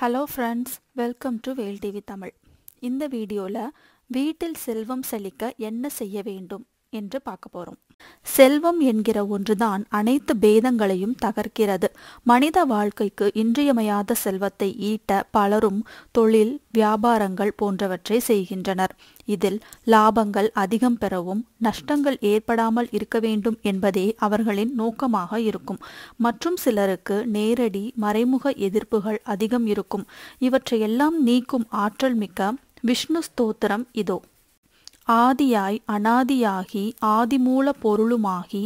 hello friends welcome to Vel TV Tamil இந்த வீடியோவில் வீட்டில் செல்வம் செழிக்க என்ன செய்ய வேண்டும் என்று பார்க்க போகிறோம் செல்வம் என்கிற ஒன்றுதான் அனைத்து பேதங்களையும் தகர்க்கிறது மனித வாழ்க்கைக்கு இன்றியமையாத செல்வத்தை ஈட்ட பலரும் தொழில் வியாபாரங்கள் போன்றவற்றை செய்கின்றனர் இதில் லாபங்கள் அதிகம் பெறவும் நஷ்டங்கள் ஏற்படாமல் இருக்க வேண்டும் என்பதே அவர்களின் நோக்கமாக இருக்கும் மற்றும் சிலருக்கு நேரடி மறைமுக எதிர்ப்புகள் அதிகம் இருக்கும் இவற்றையெல்லாம் நீக்கும் ஆற்றல் மிக்க விஷ்ணு ஸ்தோத்திரம் இதோ ஆதியாய் அனாதியாகி ஆதிமூல பொருளுமாகி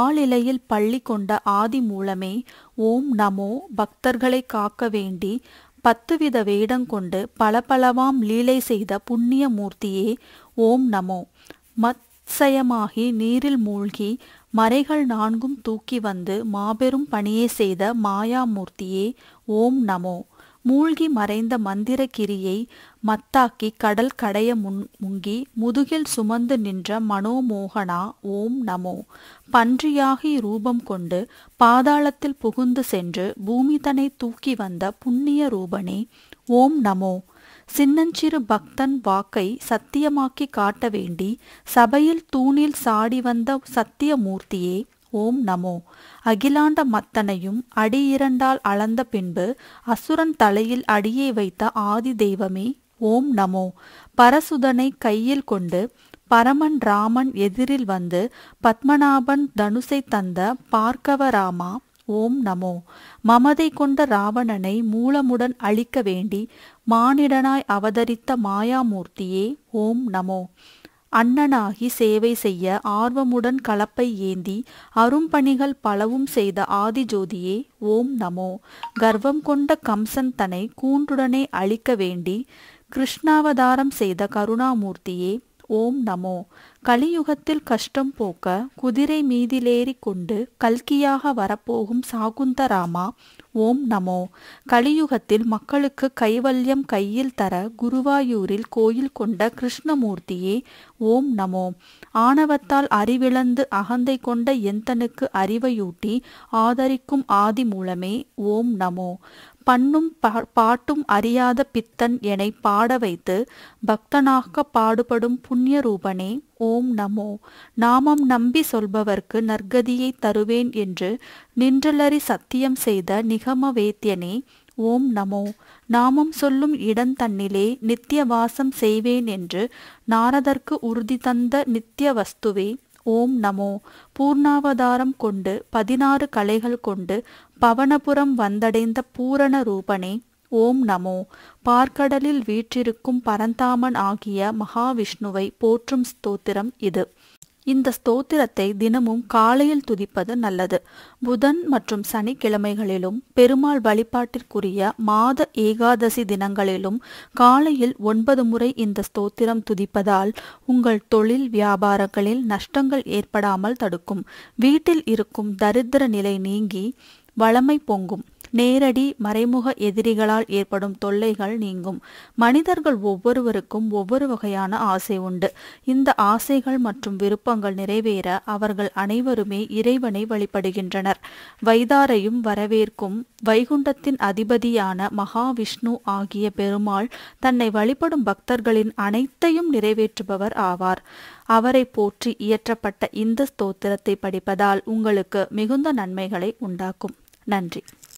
ஆளிலையில் பள்ளி கொண்ட ஆதிமூலமே ஓம் நமோ பக்தர்களை காக்க வேண்டி பத்துவித வேடங்கொண்டு பல பலவாம் லீலை செய்த புண்ணிய மூர்த்தியே ஓம் நமோ மத்சயமாகி நீரில் மூழ்கி மறைகள் நான்கும் தூக்கி வந்து மாபெரும் பணியை செய்த மாயாமூர்த்தியே ஓம் நமோ மூழ்கி மறைந்த மந்திரகிரியை மத்தாக்கி கடல் கடைய முன் முங்கி முதுகில் சுமந்து நின்ற மனோமோகனா ஓம் நமோ பன்றியாகி ரூபம் கொண்டு பாதாளத்தில் புகுந்து சென்று பூமிதனை தூக்கி வந்த புண்ணிய ரூபனே ஓம் நமோ சின்னஞ்சிறு பக்தன் வாக்கை சத்தியமாக்கி காட்ட வேண்டி சபையில் தூணில் சாடி வந்த சத்தியமூர்த்தியே ஓம் நமோ அகிலாண்ட மத்தனையும் அடி இரண்டால் அளந்த பின்பு அசுரன் தலையில் அடியை வைத்த ஆதி தெய்வமே ஓம் நமோ பரசுதனை கையில் கொண்டு பரமன் ராமன் எதிரில் வந்து பத்மநாபன் தனுசை தந்த பார்க்கவராமா ஓம் நமோ மமதை கொண்ட ராவணனை மூலமுடன் அழிக்க வேண்டி மானிடனாய் அவதரித்த மாயாமூர்த்தியே ஓம் நமோ அண்ணனாகி சேவை செய்ய ஆர்வமுடன் கலப்பை ஏந்தி அரும்பணிகள் பலவும் செய்த ஆதிஜோதியே ஓம் நமோ கர்வம் கொண்ட கம்சன் தனை கூண்டுடனே அழிக்க வேண்டி கிருஷ்ணாவதாரம் செய்த கருணாமூர்த்தியே ஓம் நமோ கலியுகத்தில் கஷ்டம் போக்க குதிரை மீதிலேறி கொண்டு கல்கியாக வரப்போகும் சாகுந்தராமா ஓம் நமோ கலியுகத்தில் மக்களுக்கு கைவல்யம் கையில் தர குருவாயூரில் கோயில் கொண்ட கிருஷ்ணமூர்த்தியே ஓம் நமோ ஆணவத்தால் அறிவிழந்து அகந்தை கொண்ட எந்தனுக்கு அறிவையூட்டி ஆதரிக்கும் ஆதி மூலமே ஓம் நமோ பண்ணும் பாட்டும் அறியாத பித்தன் எனை பாட வைத்து பக்தனாக பாடுபடும் புண்ணிய ரூபனே ஓம் நமோ நாமம் நம்பி சொல்பவர்க்கு நற்கதியை தருவேன் என்று நின்றலறி சத்தியம் செய்த நிகம வேத்தியனே ஓம் நமோ நாமம் சொல்லும் இடம் தன்னிலே நித்திய வாசம் செய்வேன் என்று நாரதற்கு உறுதி தந்த நித்திய வஸ்துவே ஓம் நமோ பூர்ணாவதாரம் கொண்டு பதினாறு கலைகள் கொண்டு பவனபுரம் வந்தடைந்த பூரண ரூபனே ஓம் நமோ பார்க்கடலில் வீற்றிருக்கும் பரந்தாமன் ஆகிய மகாவிஷ்ணுவை போற்றும் ஸ்தோத்திரம் இது இந்த ஸ்தோத்திரத்தை தினமும் காலையில் துதிப்பது நல்லது புதன் மற்றும் சனிக்கிழமைகளிலும் பெருமாள் வழிபாட்டிற்குரிய மாத ஏகாதசி தினங்களிலும் காலையில் ஒன்பது முறை இந்த ஸ்தோத்திரம் துதிப்பதால் உங்கள் தொழில் வியாபாரங்களில் நஷ்டங்கள் ஏற்படாமல் தடுக்கும் வீட்டில் இருக்கும் தரித்திர நிலை நீங்கி வளமை பொங்கும் நேரடி மறைமுக எதிரிகளால் ஏற்படும் தொல்லைகள் நீங்கும் மனிதர்கள் ஒவ்வொருவருக்கும் ஒவ்வொரு வகையான ஆசை உண்டு இந்த ஆசைகள் மற்றும் விருப்பங்கள் நிறைவேற அவர்கள் அனைவருமே இறைவனை வழிபடுகின்றனர் வைதாரையும் வரவேற்கும் வைகுண்டத்தின் அதிபதியான மகாவிஷ்ணு ஆகிய பெருமாள் தன்னை வழிபடும் பக்தர்களின் அனைத்தையும் நிறைவேற்றுபவர் ஆவார் அவரை போற்றி இயற்றப்பட்ட இந்த ஸ்தோத்திரத்தை படிப்பதால் உங்களுக்கு மிகுந்த நன்மைகளை உண்டாக்கும் நன்றி